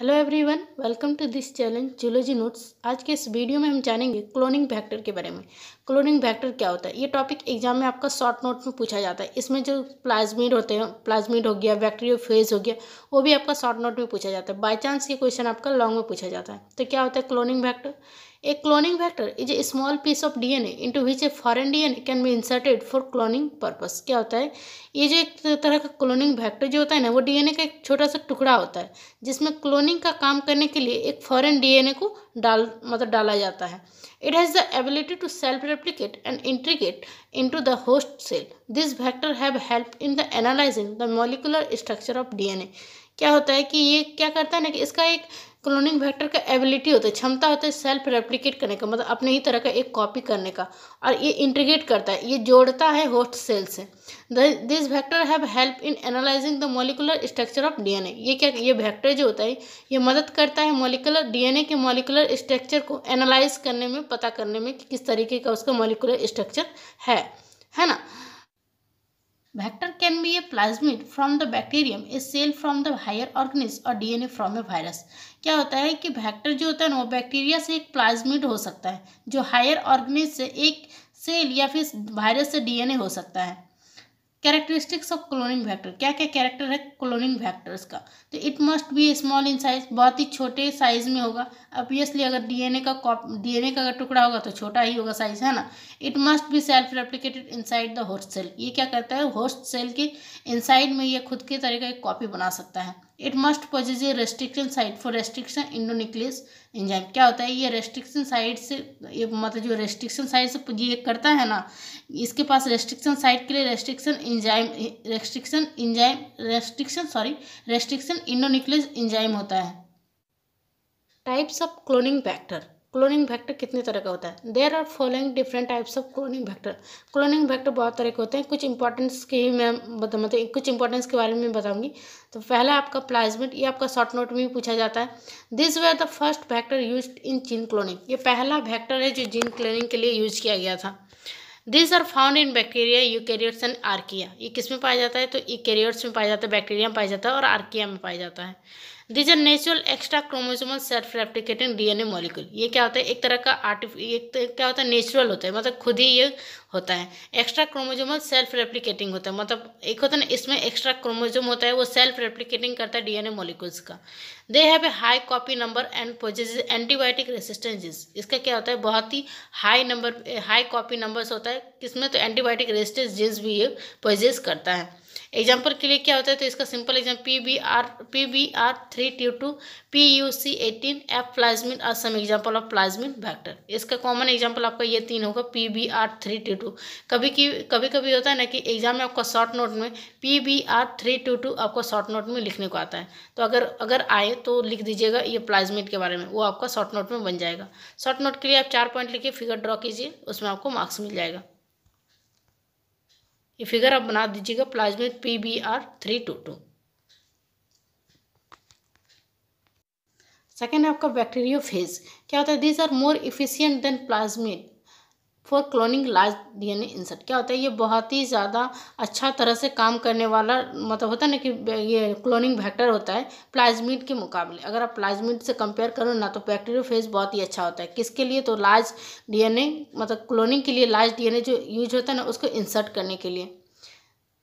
Hello everyone welcome to this challenge zoology notes आज के इस वीडियो में हम जानेंगे क्लोनिंग फैक्टर के बारे में क्लोनिंग फैक्टर क्या होता है ये टॉपिक एग्जाम में आपका शॉर्ट नोट में पूछा जाता है इसमें जो प्लाज्मिड होते हैं प्लाज्मिड हो गया फेज हो गया वो भी आपका शॉर्ट नोट में पूछा जाता है बाई चांस ये क्वेश्चन आपका लॉन्ग में पूछा जाता है तो क्या होता है cloning factor a cloning vector is a small piece of D N A into which a foreign D N A can be inserted for cloning purpose क्या होता है ये जो एक तरह का क्लोनिंग वैक्टर जो होता है ना वो डी एन ए का एक छोटा सा टुकड़ा होता है जिसमें क्लोनिंग का काम करने के लिए एक फॉरन डी एन ए को डाल मतलब डाला जाता है it has the ability to self replicate and integrate into the host cell this vector have help in the analysing the molecular structure of D N A क्या होता है कि ये क्या करता है ना कि इसका एक क्लोनिंग वेक्टर का एबिलिटी होता है क्षमता होता है सेल्फ रेप्लिकेट करने का मतलब अपने ही तरह का एक कॉपी करने का और ये इंटीग्रेट करता है ये जोड़ता है होस्ट सेल से this vector have help in analysing the molecular structure of DNA ये क्या ये वेक्टर जो होता है ये मदद करता है मोलिकुलर डीएनए के मोलिकुलर स्ट्रक्चर को एनालाइज करने में पता करने में कि किस तरीके का उसका मोलिकुलर स्ट्रक्चर है है ना Vector can be a plasmid from the bacterium, a cell from the higher organism और DNA from a virus. क्या होता है कि vector जो होता है ना वो बैक्टीरिया से एक plasmid हो सकता है जो हायर ऑर्गेनिज से एक सेल या फिर वायरस से डीएनए हो सकता है कैरेक्टरिस्टिक्स ऑफ क्लोनिंग फैक्टर क्या क्या कैरेक्टर है क्लोनिंग फैक्टर्स का तो it must be small in size बहुत ही छोटे साइज में होगा ऑब्वियसली अगर डीएनए का डीएनए का अगर टुकड़ा होगा तो छोटा ही होगा साइज है ना it must be self replicated inside the host cell ये क्या करता है होस्ट सेल के इनसाइड में ये खुद के तरह का एक कॉपी बना सकता है it must possess a restriction site for restriction endonuclease enzyme क्या होता है ये रेस्ट्रिक्शन साइट से ये मतलब जो रेस्ट्रिक्शन साइट से ये करता है ना इसके पास रेस्ट्रिक्शन साइट के लिए restriction enzyme restriction enzyme restriction sorry restriction endonuclease enzyme होता है types of cloning factor cloning factor कितने तरह का होता है there are following different types of cloning factor cloning factor बहुत तरह के होते हैं कुछ इंपॉर्टेंस के ही मैं बता मतलब कुछ इंपॉर्टेंस के बारे में बताऊंगी तो पहला आपका प्लाज्मिट ये आपका शॉर्ट नोट में भी पूछा जाता है this way the first factor use in gene cloning ये पहला फैक्टर है जो जीन क्लोनिंग के लिए यूज किया गया था this are found in bacteria eukaryotes and archaea ये किस में पाया जाता है तो यूकैरियोट्स में पाया जाता है बैक्टीरिया में पाया जाता है और आर्किया में पाया जाता है these are natural extra chromosomal self replicating DNA molecule ये क्या होता है एक तरह का आर्टिफ एक क्या होता है नेचुरल होता है मतलब खुद ही ये होता है एक्स्ट्रा क्रोमोजोमल सेल्फ रेप्लिकेटिंग होता है मतलब एक होता है ना इसमें एक्स्ट्रा क्रोमोजोम होता है वो सेल्फ रेप्लिकेटिंग करता है डीएनए मॉलिक्यूल्स का they have a high copy number and possess antibiotic resistances इसका क्या होता है बहुत ही high number high copy numbers होता है किसमें तो एंटीबायोटिक रेजिस्टेंस जीन्स भी ये पोजेस करता है एग्जाम्पल के लिए क्या होता है तो इसका simple exam P B R P B R three two two P U C eighteen F plasmid और some example of plasmid vector इसका कॉमन एग्जाम्पल आपका ये तीन होगा P B R three two two कभी की कभी कभी होता है ना कि एग्जाम में आपका शॉर्ट नोट में P B R three two two आपको शॉर्ट नोट में लिखने को आता है तो अगर अगर आए तो लिख दीजिएगा ये प्लाज्मिन के बारे में वो आपका शॉर्ट नोट में बन जाएगा शॉर्ट नोट के लिए आप चार पॉइंट लिखिए फिगर ड्रॉ कीजिए उसमें आपको मार्क्स मिल जाएगा ये फिगर आप बना दीजिएगा plasmid P B R three two two second है आपका बैक्टीरियो फेज क्या होता है these are more efficient than plasmid for cloning large DNA insert क्या होता है ये बहुत ही ज़्यादा अच्छा तरह से काम करने वाला मतलब होता है ना कि ये क्लोनिंग वेक्टर होता है प्लाज्मिड के मुकाबले अगर आप प्लाज्मिड से कंपेयर करो ना तो फेज बहुत ही अच्छा होता है किसके लिए तो लार्ज डीएनए मतलब क्लोनिंग के लिए लार्ज ए जो यूज होता है ना उसको इंसर्ट करने के लिए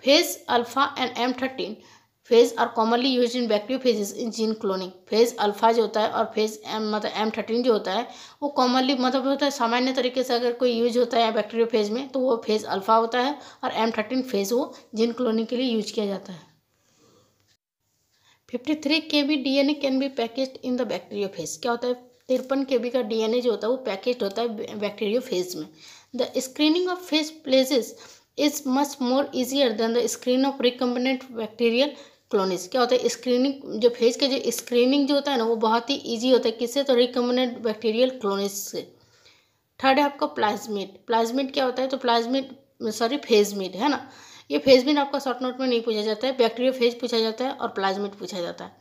phage alpha and M thirteen phage are commonly use in phages in gene cloning phage alpha जो होता है और फेज एम मतलब एम थर्टीन जो होता है वो कॉमनली मतलब होता है सामान्य तरीके से अगर कोई यूज होता है फेज में तो वो फेज अल्फा होता है और एम थर्टीन फेज वो जीन क्लोनिंग के लिए यूज किया जाता है fifty three K B D N A can be package in the phage क्या होता है तिरपन के बी का डी एन ए जो होता है वो पैकेज होता है फेज में the screening of phage plaques is much more easier than the screen of recombinant bacterial clones क्या होता है स्क्रीनिंग जो फेज का जो स्क्रीनिंग जो होता है ना वो बहुत ही ईजी होता है किससे तो रिकमेंडेड बैक्टीरियल क्लोनिस से थर्ड है आपका प्लाज्मिड प्लाज्मिड क्या होता है तो प्लाज्मिड सॉरी फेजमिड है ना ये फेजमिड आपका शॉर्ट नोट में नहीं पूछा जाता है बैक्टीरियल फेज पूछा जाता है और प्लाज्मिड पूछा जाता है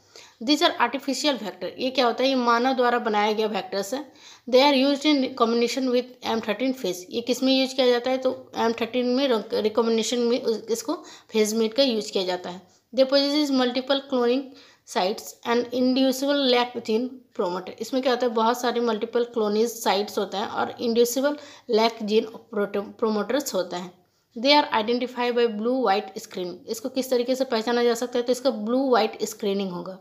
दिस आर आर्टिफिशियल फैक्टर ये क्या होता है ये मानव द्वारा बनाया गया फैक्टर्स है they are use in combination with M thirteen phage ये किस में यूज किया जाता है तो एम थर्टीन में रिकॉम्बिनेशन में इसको फेजमेट का यूज किया जाता है they possess multiple cloning sites and inducible lac gene promoter इसमें क्या होता है बहुत सारे मल्टीपल क्लोनिज साइट्स होते हैं और इंड्यूसिबल लैक जीन प्रोमोटर्स होते हैं they are identify by blue white screen इसको किस तरीके से पहचाना जा सकता है तो इसका ब्लू वाइट स्क्रीनिंग होगा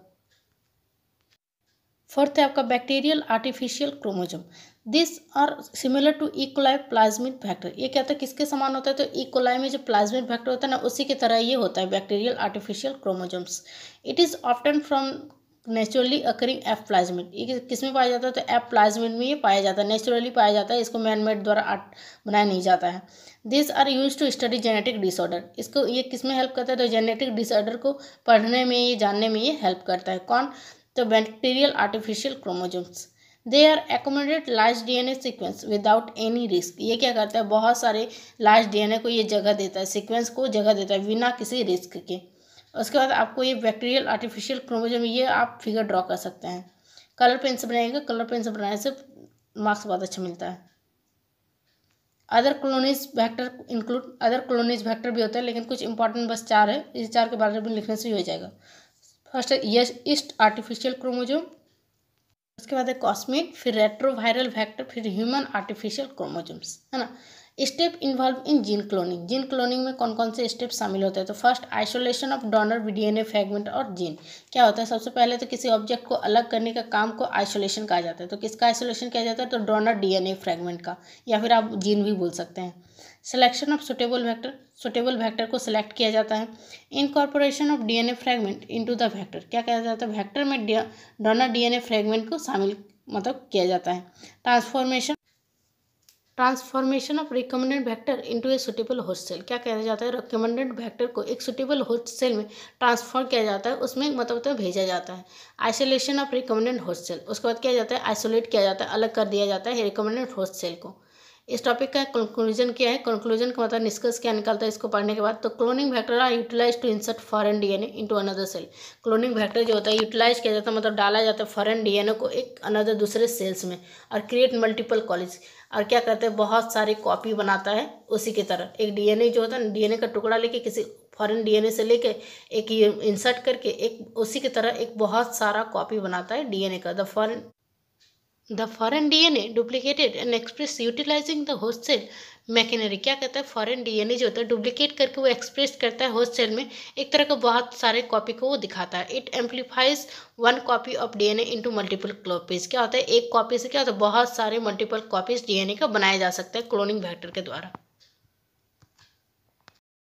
फोर्थ है आपका bacterial artificial chromosome this are similar to E coli plasmid factor ये कहता है किसके समान होता है तो इकोलाई में जो प्लाज्मिक फैक्टर होता है ना उसी की तरह ये होता है bacterial artificial chromosomes it is often from naturally occurring F plasmid ये किस में पाया जाता है तो एफ प्लाज्मिक में ये पाया जाता है नेचुरली पाया जाता है इसको मैन मेड द्वारा आर्ट बनाया नहीं जाता है this are use to study genetic disorder इसको ये किस में हेल्प करता है तो जेनेटिक डिसऑर्डर को पढ़ने में ये जानने में ये हेल्प करता है कौन तो bacterial artificial chromosomes they are accommodate large a sequence without any risk ये क्या करता है बहुत सारे लार्ज ए को ये जगह देता है सिक्वेंस को जगह देता है बिना किसी रिस्क के उसके बाद आपको ये बैक्टीरियल आर्टिफिशियल क्रोमोजम ये आप फिगर ड्रॉ कर सकते हैं कलर पेन से बनाएंगे कलर पेन से बनाने से मार्क्स बहुत अच्छा मिलता है other colonies vector include other colonies vector भी होते हैं लेकिन कुछ इंपॉर्टेंट बस चार है इस चार के बारे में लिखने से ही हो जाएगा फर्स्ट है ईस्ट आर्टिफिशियल क्रोमोजोम उसके बाद है कॉस्मिक फिर रेट्रोवायरल वैक्टर फिर ह्यूमन आर्टिफिशियल क्रोमोजम्स है ना step involve in gene cloning gene cloning में कौन कौन से स्टेप शामिल होते हैं तो first isolation of donor DNA fragment और जीन क्या होता है सबसे पहले तो किसी ऑब्जेक्ट को अलग करने का काम को आइसोलेशन कहा जाता है तो किसका आइसोलेशन किया जाता है तो डोनर डीएनए फ्रेगमेंट का या फिर आप जीन भी बोल सकते हैं selection of suitable vector suitable vector को सिलेक्ट किया जाता है incorporation of DNA fragment into the vector क्या कहा जाता है वैक्टर में डोनर डीएनए फ्रेगमेंट को शामिल मतलब किया जाता है transformation transformation of recommended vector into a suitable host cell क्या कहा जाता है रिकमेंडेड वैक्टर को एक सुटेबल होस्ट सेल में ट्रांसफॉर्म किया जाता है उसमें मतलब तो भेजा जाता है isolation of recommended host cell उसके बाद क्या जाता है आइसोलेट किया जाता है अलग कर दिया जाता है रिकमेंडेड होस्ट सेल को इस टॉपिक का कंक्लूजन क्या है कंक्लूजन का मतलब निष्कर्ष क्या निकलता है इसको पढ़ने के बाद तो cloning factor are utilise to insert foreign DNA into another cell cloning factor जो होता है यूटिलाइज किया जाता है मतलब डाला जाता है फॉरन डीएनए को एक अनदर दूसरे सेल्स में और क्रिएट मल्टीपल कॉलेज और क्या करते हैं बहुत सारी कॉपी बनाता है उसी की तरह एक डीएनए जो होता है डीएनए का टुकड़ा लेके किसी फॉरन डीएनए से लेके एक इंसर्ट करके एक उसी की तरह एक बहुत सारा कॉपी बनाता है डीएनए का the foreign the foreign D N A duplicated and express utilising the host cell machinery क्या कहता है फॉरन डी एन ए जो होता है डुप्लीकेट करके वो एक्सप्रेस करता है होस्ट सेल में एक तरह का बहुत सारे कॉपी को वो दिखाता है it amplifies one copy of DNA into multiple copies क्या होता है एक कॉपी से क्या होता है बहुत सारे मल्टीपल कॉपीज डीएनए का बनाया जा सकता है क्लोनिंग फैक्टर के द्वारा